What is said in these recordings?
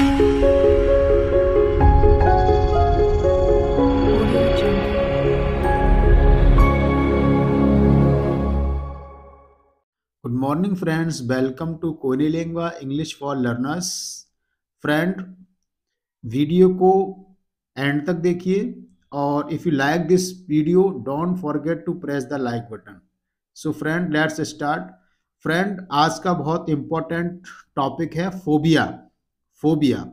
Good morning friends welcome to कोनीलेंगा English for learners friend video को end तक देखिए और if you like this video don't forget to press the like button so friend let's start friend आज का बहुत important topic है phobia phobia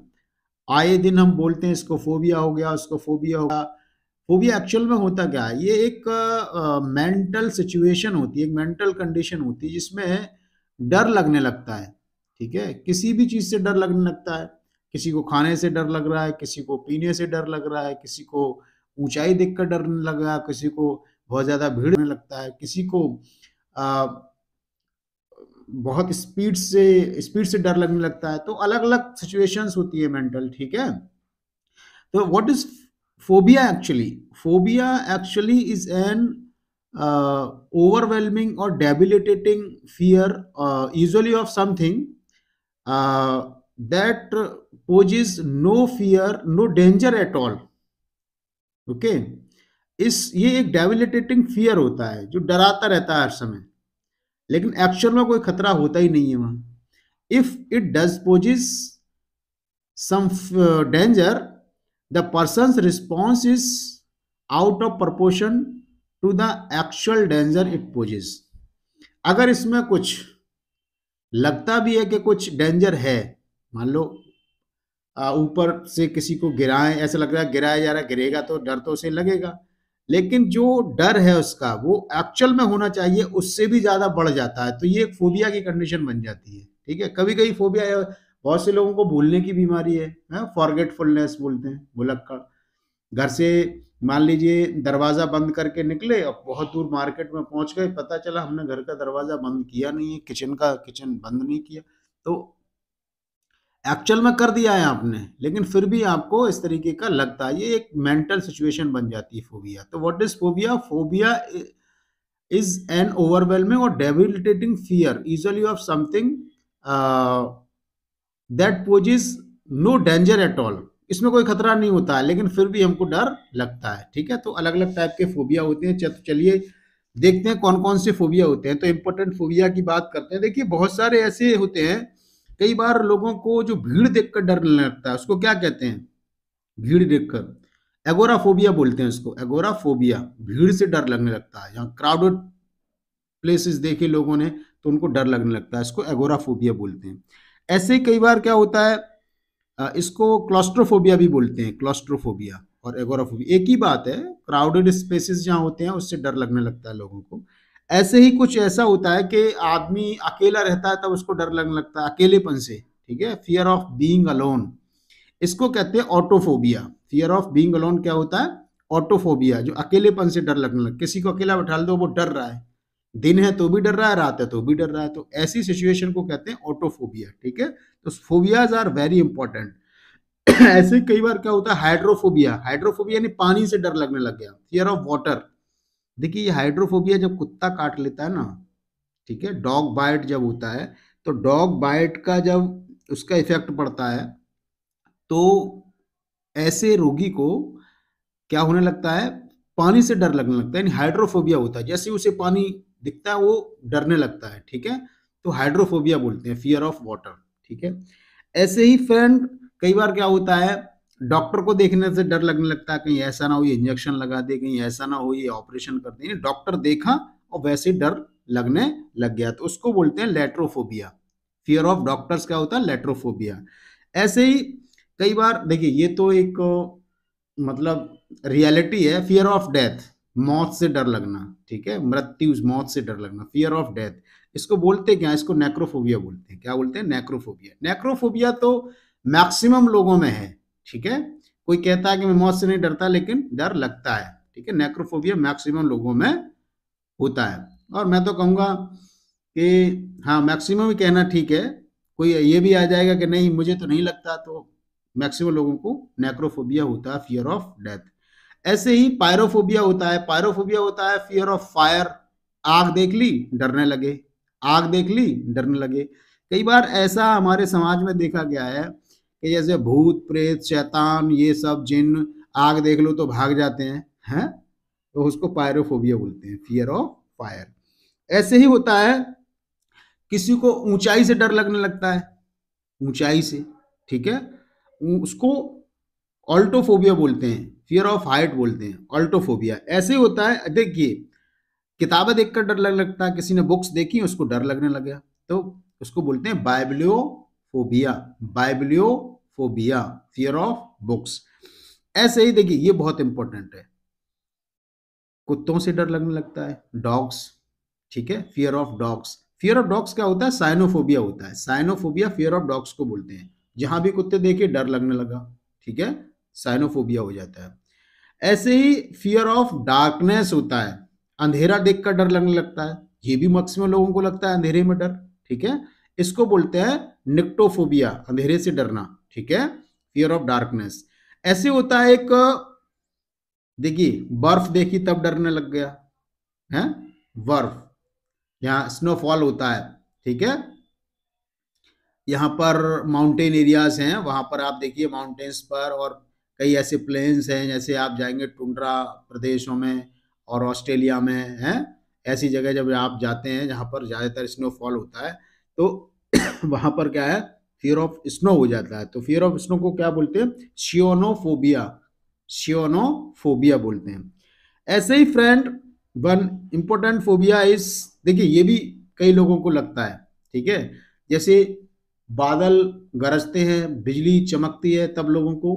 आए दिन हम बोलते हैं इसको फोबिया हो गया उसको फोबिया हो गया फोबिया एक्चुअल में होता क्या है ये एक मेंटल सिचुएशन होती है एक मेंटल कंडीशन होती है जिसमें डर लगने लगता है ठीक है किसी भी चीज़ से डर लगने लगता है किसी को खाने से डर लग रहा है किसी को पीने से डर लग रहा है किसी को ऊंचाई देखकर डर लग रहा है किसी को बहुत ज़्यादा भीड़ लगता है किसी को आ, बहुत स्पीड से स्पीड से डर लगने लगता है तो अलग अलग सिचुएशंस होती है मेंटल ठीक है तो what is phobia actually phobia actually is an overwhelming और debilitating fear usually of something that pose is no fear no danger at all okay इस ये एक डेबिलिटेटिंग फियर होता है जो डराता रहता है हर समय लेकिन एक्चुअल में कोई खतरा होता ही नहीं है वहां if it does poses some danger the person response is out of proportion to the actual danger it poses अगर इसमें कुछ लगता भी है कि कुछ डेंजर है मान लो ऊपर से किसी को गिराएं ऐसा लग रहा है गिराया जा रहा है गिरेगा तो डर तो उसे लगेगा लेकिन जो डर है उसका वो एक्चुअल में होना चाहिए उससे भी ज्यादा बढ़ जाता है तो ये एक फोबिया की कंडीशन बन जाती है ठीक है कभी कभी फोबिया बहुत से लोगों को भूलने की बीमारी है फॉरगेटफुलनेस हाँ? बोलते हैं भुलक्कड़ घर से मान लीजिए दरवाज़ा बंद करके निकले और बहुत दूर मार्केट में पहुंच गए पता चला हमने घर का दरवाज़ा बंद किया नहीं है किचन का किचन बंद नहीं किया तो एक्चुअल में कर दिया है आपने लेकिन फिर भी आपको इस तरीके का लगता है ये एक मेंटल सिचुएशन बन जाती है फोबिया तो what is phobia phobia is an overwhelming और debilitating fear easily of something that pose is no danger at all इसमें कोई खतरा नहीं होता है लेकिन फिर भी हमको डर लगता है ठीक है तो अलग अलग टाइप के फोबिया होते हैं चलिए देखते हैं कौन कौन से फोबिया होते हैं तो इम्पोर्टेंट फोबिया की बात करते हैं देखिए बहुत सारे ऐसे होते हैं कई बार लोगों को जो भीड़ देखकर डर लगता है उसको क्या कहते हैं भीड़ देखकर एगोराफोबिया बोलते हैं उसको एगोराफोबिया भीड़ से डर लगने लगता है यहाँ क्राउडेड प्लेसेस देखे लोगों ने तो उनको डर लगने लगता है इसको एगोराफोबिया बोलते हैं ऐसे कई बार क्या होता है इसको क्लॉस्ट्रोफोबिया भी बोलते हैं क्लॉस्ट्रोफोबिया और एगोराफोबिया एक ही बात है क्राउडेड स्पेसेस जहाँ होते हैं उससे डर लगने लगता है लोगों को ऐसे ही कुछ ऐसा होता है कि आदमी अकेला रहता है तब उसको डर लगने लगता है अकेलेपन से ठीक है फियर ऑफ बीइंग अलोन इसको कहते हैं autophobia fear of being alone क्या होता है ऑटोफोबिया जो अकेलेपन से डर लगने लग किसी को अकेला बैठा दो वो डर रहा है दिन है तो भी डर रहा है रात है तो भी डर रहा है तो ऐसी सिचुएशन को कहते हैं ऑटोफोबिया ठीक है तो फोबियाज आर वेरी इंपॉर्टेंट ऐसे कई बार क्या होता है हाइड्रोफोबिया हाइड्रोफोबिया यानी पानी से डर लगने लग गया फियर ऑफ वाटर देखिए ये हाइड्रोफोबिया जब कुत्ता काट लेता है ना ठीक है डॉग बाइट जब होता है तो डॉग बाइट का जब उसका इफेक्ट पड़ता है तो ऐसे रोगी को क्या होने लगता है पानी से डर लगने लगता है यानी हाइड्रोफोबिया होता है जैसे उसे पानी दिखता है वो डरने लगता है ठीक है तो हाइड्रोफोबिया बोलते हैं फियर ऑफ वाटर ठीक है ऐसे ही फ्रेंड कई बार क्या होता है डॉक्टर को देखने से डर लगने लगता है कहीं ऐसा ना हो ये इंजेक्शन लगा दे कहीं ऐसा ना हो ये ऑपरेशन कर दे डॉक्टर देखा और वैसे डर लगने लग गया तो उसको बोलते हैं लेट्रोफोबिया फियर ऑफ डॉक्टर्स क्या होता है लेट्रोफोबिया ऐसे ही कई बार देखिए ये तो एक मतलब रियलिटी है फियर ऑफ डेथ मौत से डर लगना ठीक है मृत्यु मौत से डर लगना फियर ऑफ डेथ इसको बोलते क्या इसको नेक्रोफोबिया बोलते हैं क्या बोलते हैं नेक्रोफोबिया नेक्रोफोबिया तो मैक्सिमम लोगों में है ठीक है कोई कहता है कि मैं मौत से नहीं डरता लेकिन डर लगता है ठीक है नेक्रोफोबिया मैक्सिमम लोगों में होता है और मैं तो कहूँगा कि हाँ मैक्सिमम ही कहना ठीक है कोई ये भी आ जाएगा कि नहीं मुझे तो नहीं लगता तो मैक्सिमम लोगों को नेक्रोफोबिया होता है फियर ऑफ डेथ ऐसे ही पायरोफोबिया होता है पायरोफोबिया होता है फियर ऑफ फायर आग देख ली डरने लगे आग देख ली डरने लगे कई बार ऐसा हमारे समाज में देखा गया है कि जैसे भूत प्रेत शैतान ये सब जिन आग देख लो तो भाग जाते हैं हैं तो उसको पायरोफोबिया बोलते हैं फियर ऑफ फायर ऐसे ही होता है किसी को ऊंचाई से डर लगने लगता है ऊंचाई से ठीक है उसको ऑल्टोफोबिया बोलते हैं फियर ऑफ हाइट बोलते हैं ऑल्टोफोबिया ऐसे ही होता है देखिए किताबें देखकर डर लगने लगता है किसी ने बुक्स देखी उसको डर लगने लग गया तो उसको बोलते हैं bibliophobia bibliophobia fear of books ऐसे ही देखिए ये बहुत इंपॉर्टेंट है कुत्तों से डर लगने लगता है डॉग्स ठीक है fear of dogs fear of dogs क्या होता है साइनोफोबिया होता है साइनोफोबिया फियर ऑफ डॉग्स को बोलते हैं जहां भी कुत्ते देखे डर लगने लगा ठीक है साइनोफोबिया हो जाता है ऐसे ही फियर ऑफ डार्कनेस होता है अंधेरा देख कर डर लगने लगता है ये भी में लोगों को लगता है अंधेरे में डर ठीक है इसको बोलते हैं निक्टोफोबिया अंधेरे से डरना ठीक है फियर ऑफ डार्कनेस ऐसे होता है एक देखिए बर्फ देखी तब डरने लग गया है बर्फ यहाँ स्नोफॉल होता है ठीक है यहाँ पर माउंटेन एरियाज हैं वहां पर आप देखिए माउंटेन्स पर और कई ऐसे प्लेन्स हैं जैसे आप जाएंगे टुंड्रा प्रदेशों में और ऑस्ट्रेलिया में हैं ऐसी जगह जब आप जाते हैं जहाँ पर ज़्यादातर स्नोफॉल होता है तो वहां पर क्या है फियर ऑफ स्नो हो जाता है तो फियर ऑफ स्नो को क्या बोलते हैं शियोनोफोबिया सियोनोफोबिया बोलते हैं ऐसे ही फ्रेंड वन इंपॉर्टेंट फोबिया इस देखिए ये भी कई लोगों को लगता है ठीक है जैसे बादल गरजते हैं बिजली चमकती है तब लोगों को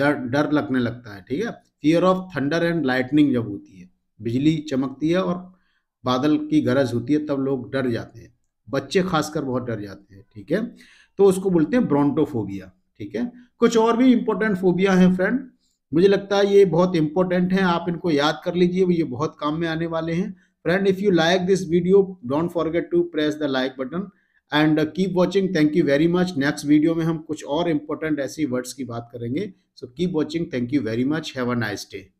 डर डर लगने लगता है ठीक है fear of thunder and lightning जब होती है बिजली चमकती है और बादल की गरज होती है तब लोग डर जाते हैं बच्चे खासकर बहुत डर जाते हैं ठीक है तो उसको बोलते हैं ब्रोंटोफोबिया ठीक है कुछ और भी इंपॉर्टेंट फोबिया है फ्रेंड मुझे लगता है ये बहुत इंपॉर्टेंट है आप इनको याद कर लीजिए ये बहुत काम में आने वाले हैं friend if you like this video don't forget to press the like button and keep watching thank you very much next video में हम कुछ और इंपॉर्टेंट ऐसी वर्ड्स की बात करेंगे so keep watching thank you very much have a nice day